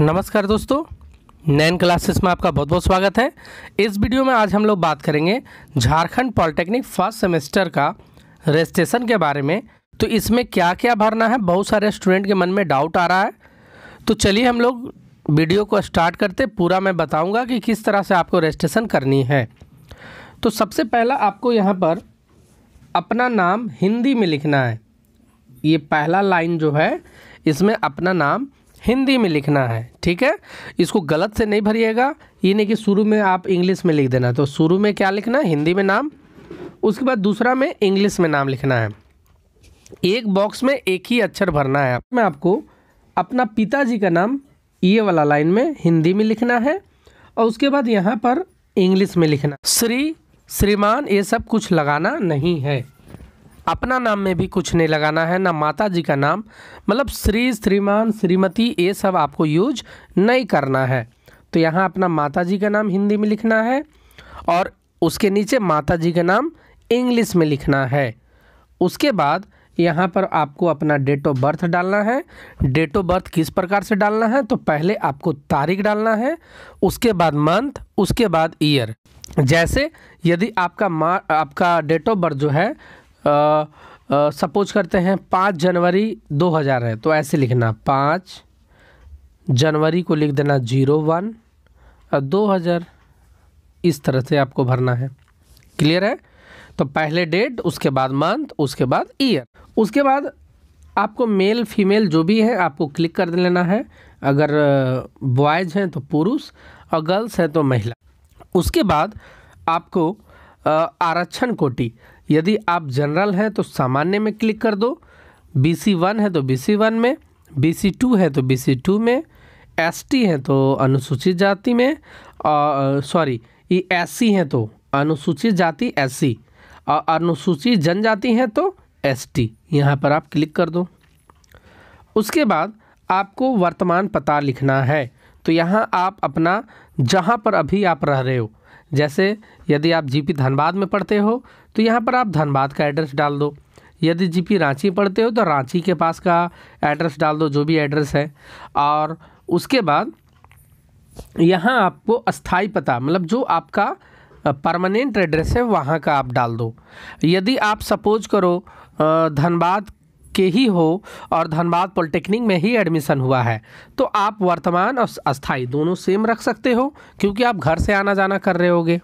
नमस्कार दोस्तों नैन क्लासेस में आपका बहुत बहुत स्वागत है इस वीडियो में आज हम लोग बात करेंगे झारखंड पॉलिटेक्निक फर्स्ट सेमेस्टर का रजिस्ट्रेशन के बारे में तो इसमें क्या क्या भरना है बहुत सारे स्टूडेंट के मन में डाउट आ रहा है तो चलिए हम लोग वीडियो को स्टार्ट करते पूरा मैं बताऊँगा कि किस तरह से आपको रजिस्ट्रेशन करनी है तो सबसे पहला आपको यहाँ पर अपना नाम हिंदी में लिखना है ये पहला लाइन जो है इसमें अपना नाम हिंदी में लिखना है ठीक है इसको गलत से नहीं भरिएगा ये नहीं कि शुरू में आप इंग्लिश में लिख देना तो शुरू में क्या लिखना है हिंदी में नाम उसके बाद दूसरा में इंग्लिश में नाम लिखना है एक बॉक्स में एक ही अक्षर भरना है मैं आपको अपना पिताजी का नाम ये वाला लाइन में हिंदी में लिखना है और उसके बाद यहाँ पर इंग्लिश में लिखना श्री श्रीमान ये सब कुछ लगाना नहीं है अपना नाम में भी कुछ नहीं लगाना है ना माता जी का नाम मतलब श्री श्रीमान श्रीमती ये सब आपको यूज नहीं करना है तो यहाँ अपना माता जी का नाम हिंदी में लिखना है और उसके नीचे माता जी का नाम इंग्लिश में लिखना है उसके बाद यहाँ पर आपको अपना डेट ऑफ बर्थ डालना है डेट ऑफ बर्थ किस प्रकार से डालना है तो पहले आपको तारीख डालना है उसके बाद मंथ उसके बाद ईयर जैसे यदि आपका मा आपका डेट ऑफ बर्थ जो है सपोज करते हैं पाँच जनवरी 2000 है तो ऐसे लिखना पाँच जनवरी को लिख देना जीरो वन और दो हज़ार इस तरह से आपको भरना है क्लियर है तो पहले डेट उसके बाद मंथ उसके बाद ईयर उसके बाद आपको मेल फीमेल जो भी है आपको क्लिक कर लेना है अगर बॉयज़ हैं तो पुरुष और गर्ल्स हैं तो महिला उसके बाद आपको आरक्षण कोटि यदि आप जनरल हैं तो सामान्य में क्लिक कर दो बी सी वन है तो बी सी वन में बी सी टू है तो बी सी टू में एस टी हैं तो अनुसूचित जाति में और सॉरी ये एस सी हैं तो अनुसूचित जाति एस सी और अनुसूचित जनजाति हैं तो एस टी यहाँ पर आप क्लिक कर दो उसके बाद आपको वर्तमान पता लिखना है तो यहाँ आप अपना जहाँ पर अभी आप रह रहे हो जैसे यदि आप जीपी धनबाद में पढ़ते हो तो यहाँ पर आप धनबाद का एड्रेस डाल दो यदि जीपी रांची पढ़ते हो तो रांची के पास का एड्रेस डाल दो जो भी एड्रेस है और उसके बाद यहाँ आपको अस्थाई पता मतलब जो आपका परमानेंट एड्रेस है वहाँ का आप डाल दो यदि आप सपोज करो धनबाद के ही हो और धनबाद पॉलिटेक्निक में ही एडमिशन हुआ है तो आप वर्तमान और अस्थाई दोनों सेम रख सकते हो क्योंकि आप घर से आना जाना कर रहे होगे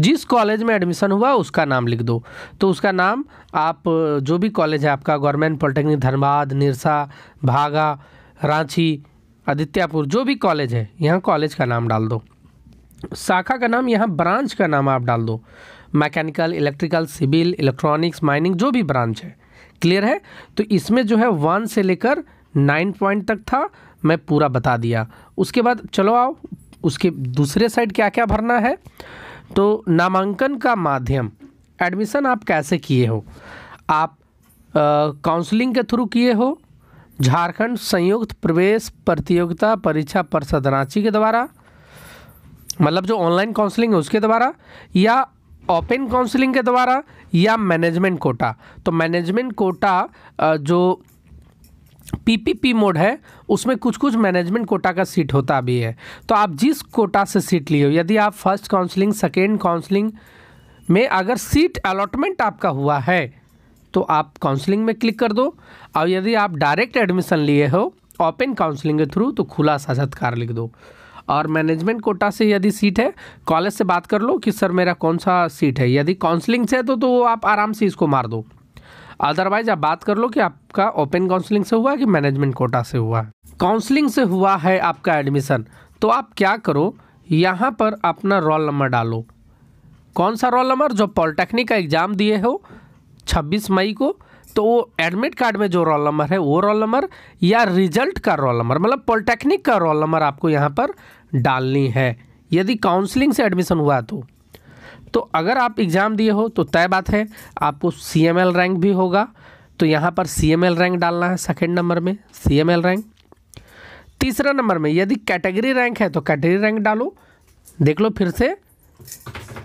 जिस कॉलेज में एडमिशन हुआ उसका नाम लिख दो तो उसका नाम आप जो भी कॉलेज है आपका गवर्नमेंट पॉलिटेक्निक धनबाद निरसा भागा रांची आदित्यापुर जो भी कॉलेज है यहाँ कॉलेज का नाम डाल दो शाखा का नाम यहाँ ब्रांच का नाम आप डाल दो mechanical electrical civil electronics mining जो भी ब्रांच है क्लियर है तो इसमें जो है वन से लेकर नाइन पॉइंट तक था मैं पूरा बता दिया उसके बाद चलो आओ उसके दूसरे साइड क्या क्या भरना है तो नामांकन का माध्यम एडमिशन आप कैसे किए हो आप काउंसलिंग के थ्रू किए हो झारखंड संयुक्त प्रवेश प्रतियोगिता परीक्षा परिषद रांची के द्वारा मतलब जो ऑनलाइन काउंसलिंग है उसके द्वारा या ओपन काउंसलिंग के द्वारा या मैनेजमेंट कोटा तो मैनेजमेंट कोटा जो पीपीपी मोड है उसमें कुछ कुछ मैनेजमेंट कोटा का सीट होता भी है तो आप जिस कोटा से सीट लिए हो यदि आप फर्स्ट काउंसलिंग सेकेंड काउंसलिंग में अगर सीट अलॉटमेंट आपका हुआ है तो आप काउंसलिंग में क्लिक कर दो और यदि आप डायरेक्ट एडमिशन लिए हो ओपन काउंसलिंग के थ्रू तो खुला साक्षात्कार लिख दो और मैनेजमेंट कोटा से यदि सीट है कॉलेज से बात कर लो कि सर मेरा कौन सा सीट है यदि काउंसलिंग से है तो, तो आप आराम से इसको मार दो अदरवाइज आप बात कर लो कि आपका ओपन काउंसलिंग से हुआ कि मैनेजमेंट कोटा से हुआ काउंसलिंग से हुआ है आपका एडमिशन तो आप क्या करो यहाँ पर अपना रोल नंबर डालो कौन सा रोल नंबर जो पॉलिटेक्निक का एग्ज़ाम दिए हो 26 मई को तो वो एडमिट कार्ड में जो रोल नंबर है वो रोल नंबर या रिजल्ट का रोल नंबर मतलब पॉलिटेक्निक का रोल नंबर आपको यहाँ पर डालनी है यदि काउंसलिंग से एडमिशन हुआ तो तो अगर आप एग्ज़ाम दिए हो तो तय बात है आपको सी एम एल रैंक भी होगा तो यहाँ पर सी एम एल रैंक डालना है सेकेंड नंबर में सी एम एल रैंक तीसरा नंबर में यदि कैटेगरी रैंक है तो कैटेगरी रैंक डालो देख लो फिर से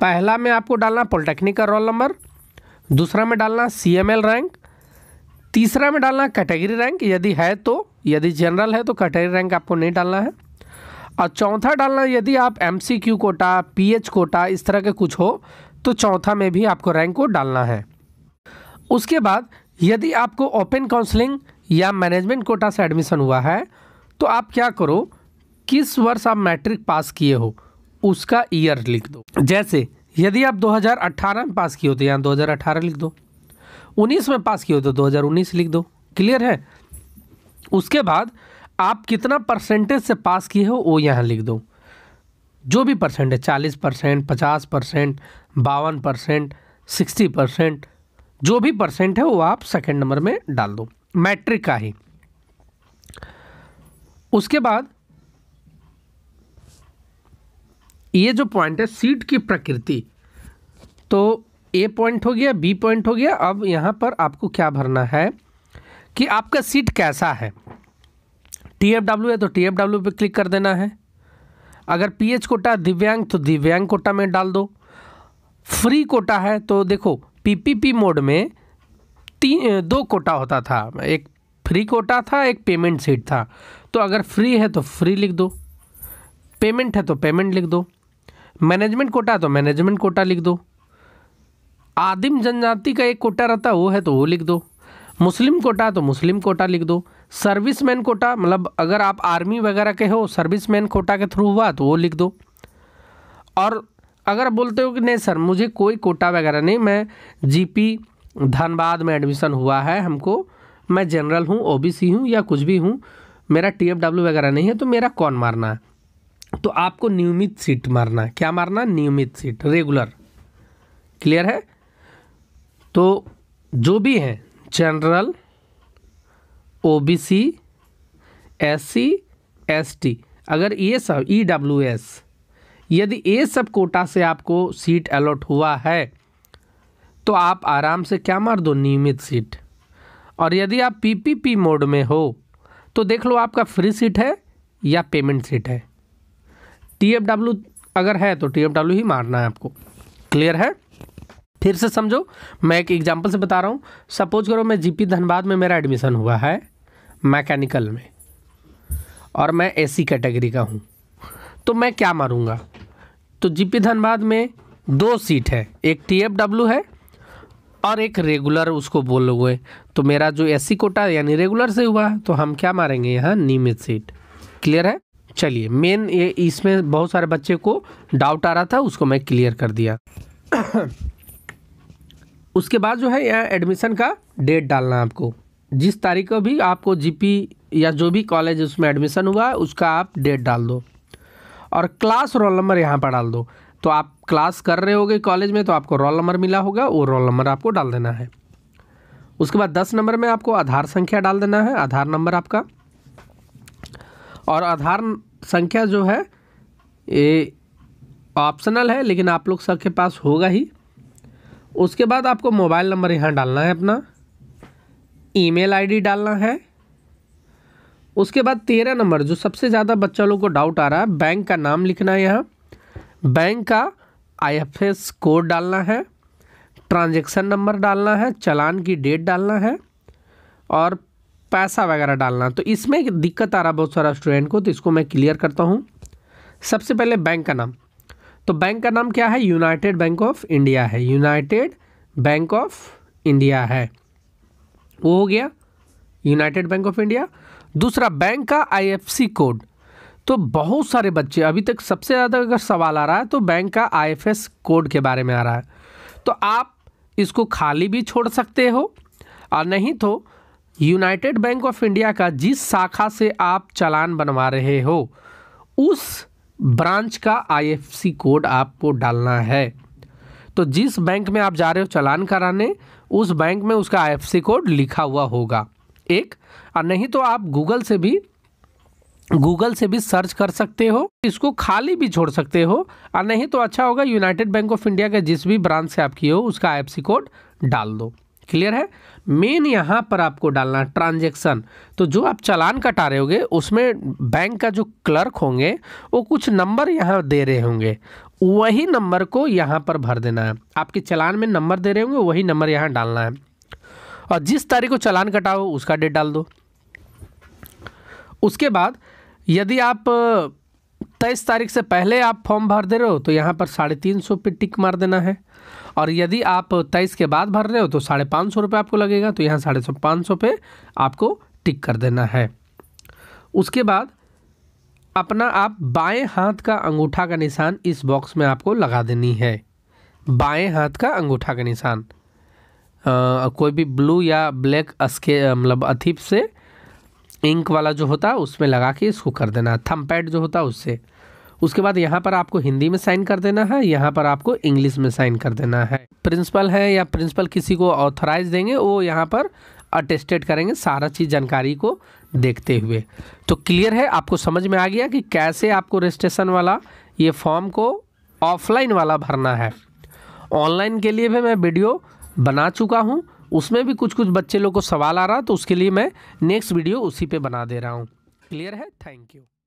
पहला में आपको डालना पॉलिटेक्निक का रोल नंबर दूसरा में डालना सी एम एल रैंक तीसरा में डालना कैटेगरी रैंक यदि है तो यदि जनरल है तो कैटेगरी रैंक आपको नहीं डालना है और हाँ, चौथा डालना यदि आप M C Q quota P H quota इस तरह के कुछ हो तो चौथा में भी आपको रैंक को डालना है उसके बाद यदि आपको ओपन काउंसलिंग या मैनेजमेंट कोटा से एडमिशन हुआ है तो आप क्या करो किस वर्ष आप मैट्रिक पास किए हो उसका ईयर लिख दो जैसे यदि आप 2018 में पास किए हो तो यहाँ 2018 लिख दो 19 में पास किए हो तो 2019 लिख दो क्लियर है उसके बाद आप कितना परसेंटेज से पास किए हो वो यहाँ लिख दो जो भी परसेंट है चालीस परसेंट पचास परसेंट बावन परसेंट सिक्सटी परसेंट जो भी परसेंट है वो आप सेकेंड नंबर में डाल दो मैट्रिक का ही उसके बाद ये जो पॉइंट है सीट की प्रकृति तो ए पॉइंट हो गया बी पॉइंट हो गया अब यहाँ पर आपको क्या भरना है कि आपका सीट कैसा है टी एफ डब्ल्यू है तो टी एफ डब्ल्यू पर क्लिक कर देना है अगर पी एच कोटा दिव्यांग तो दिव्यांग कोटा में डाल दो फ्री कोटा है तो देखो पी पी पी मोड में तीन दो कोटा होता था एक फ्री कोटा था एक पेमेंट सीट था तो अगर फ्री है तो फ्री लिख दो पेमेंट है तो पेमेंट लिख दो मैनेजमेंट कोटा है तो मैनेजमेंट कोटा लिख दो आदिम जनजाति का एक कोटा रहता है वो है तो वो लिख दो मुस्लिम कोटा है तो मुस्लिम कोटा लिख दो सर्विसमैन कोटा मतलब अगर आप आर्मी वगैरह के हो सर्विसमैन कोटा के थ्रू हुआ तो वो लिख दो और अगर बोलते हो कि नहीं सर मुझे कोई कोटा वगैरह नहीं मैं जीपी धनबाद में एडमिशन हुआ है हमको मैं जनरल हूँ ओबीसी हूँ या कुछ भी हूँ मेरा टी वगैरह नहीं है तो मेरा कौन मारना है तो आपको नियमित सीट मारना है क्या मारना नियमित सीट रेगुलर क्लियर है तो जो भी हैं general O B C S C S T अगर ये सब ई डब्ल्यू एस यदि ये सब कोटा से आपको सीट अलॉट हुआ है तो आप आराम से क्या मार दो नियमित सीट और यदि आप पी पी पी मोड में हो तो देख लो आपका फ्री सीट है या पेमेंट सीट है टी एफ डब्ल्यू अगर है तो टी एफ डब्ल्यू ही मारना है आपको क्लियर है फिर से समझो मैं एक एग्जाम्पल से बता रहा हूँ सपोज करो मैं जीपी धनबाद में मेरा एडमिशन हुआ है मैकेनिकल में और मैं एसी कैटेगरी का हूँ तो मैं क्या मारूँगा तो जीपी धनबाद में दो सीट है एक टीएफडब्ल्यू है और एक रेगुलर उसको बोलोगे तो मेरा जो एसी कोटा यानी रेगुलर से हुआ तो हम क्या मारेंगे यहाँ नियमित सीट क्लियर है चलिए मेन ये इसमें बहुत सारे बच्चे को डाउट आ रहा था उसको मैं क्लियर कर दिया उसके बाद जो है यहाँ एडमिशन का डेट डालना आपको जिस तारीख को भी आपको जीपी या जो भी कॉलेज उसमें एडमिशन हुआ है उसका आप डेट डाल दो और क्लास रोल नंबर यहाँ पर डाल दो तो आप क्लास कर रहे होगे कॉलेज में तो आपको रोल नंबर मिला होगा वो रोल नंबर आपको डाल देना है उसके बाद दस नंबर में आपको आधार संख्या डाल देना है आधार नंबर आपका और आधार संख्या जो है ये ऑप्शनल है लेकिन आप लोग सबके पास होगा ही उसके बाद आपको मोबाइल नंबर यहाँ डालना है अपना ईमेल आईडी डालना है उसके बाद तेरह नंबर जो सबसे ज़्यादा बच्चा लोग को डाउट आ रहा है बैंक का नाम लिखना है यहाँ बैंक का आई कोड डालना है ट्रांजेक्शन नंबर डालना है चलान की डेट डालना है और पैसा वगैरह डालना तो इसमें दिक्कत आ रहा बहुत सारा स्टूडेंट को तो इसको मैं क्लियर करता हूँ सबसे पहले बैंक का नाम तो बैंक का नाम क्या है यूनाइटेड बैंक ऑफ इंडिया है यूनाइटेड बैंक ऑफ इंडिया है वो हो गया यूनाइटेड बैंक ऑफ इंडिया दूसरा बैंक का आईएफएससी कोड तो बहुत सारे बच्चे अभी तक सबसे ज़्यादा अगर सवाल आ रहा है तो बैंक का आईएफएस कोड के बारे में आ रहा है तो आप इसको खाली भी छोड़ सकते हो और नहीं तो यूनाइटेड बैंक ऑफ इंडिया का जिस शाखा से आप चालान बनवा रहे हो उस ब्रांच का आईएफसी कोड आपको डालना है तो जिस बैंक में आप जा रहे हो चालान कराने उस बैंक में उसका आई कोड लिखा हुआ होगा एक और नहीं तो आप गूगल से भी गूगल से भी सर्च कर सकते हो इसको खाली भी छोड़ सकते हो और नहीं तो अच्छा होगा यूनाइटेड बैंक ऑफ इंडिया के जिस भी ब्रांच से आप किए हो उसका आई कोड डाल दो क्लियर है मेन यहाँ पर आपको डालना ट्रांजेक्शन तो जो आप चालान कटा रहे होंगे उसमें बैंक का जो क्लर्क होंगे वो कुछ नंबर यहाँ दे रहे होंगे वही नंबर को यहाँ पर भर देना है आपके चालान में नंबर दे रहे होंगे वही नंबर यहाँ डालना है और जिस तारीख को चालान कटाओ उसका डेट डाल दो उसके बाद यदि आप तेईस तारीख से पहले आप फॉर्म भर दे रहे हो तो यहाँ पर साढ़े तीन सौ पे टिक मार देना है और यदि आप तेईस के बाद भर रहे हो तो साढ़े पाँच सौ रुपये आपको लगेगा तो यहाँ साढ़े सौ पाँच सौ पे आपको टिक कर देना है उसके बाद अपना आप बाएं हाथ का अंगूठा का निशान इस बॉक्स में आपको लगा देनी है बाएं हाथ का अंगूठा का निशान आ, कोई भी ब्लू या ब्लैक स्के मतलब अथिप से इंक वाला जो होता है उसमें लगा के इसको कर देना थम पैड जो होता है उससे उसके बाद यहाँ पर आपको हिंदी में साइन कर देना है यहाँ पर आपको इंग्लिश में साइन कर देना है प्रिंसिपल है या प्रिंसिपल किसी को ऑथोराइज देंगे वो यहाँ पर अटेस्टेड करेंगे सारा चीज़ जानकारी को देखते हुए तो क्लियर है आपको समझ में आ गया कि कैसे आपको रजिस्ट्रेशन वाला ये फॉर्म को ऑफलाइन वाला भरना है ऑनलाइन के लिए भी मैं वीडियो बना चुका हूँ उसमें भी कुछ कुछ बच्चे लोग को सवाल आ रहा तो उसके लिए मैं नेक्स्ट वीडियो उसी पे बना दे रहा हूँ क्लियर है थैंक यू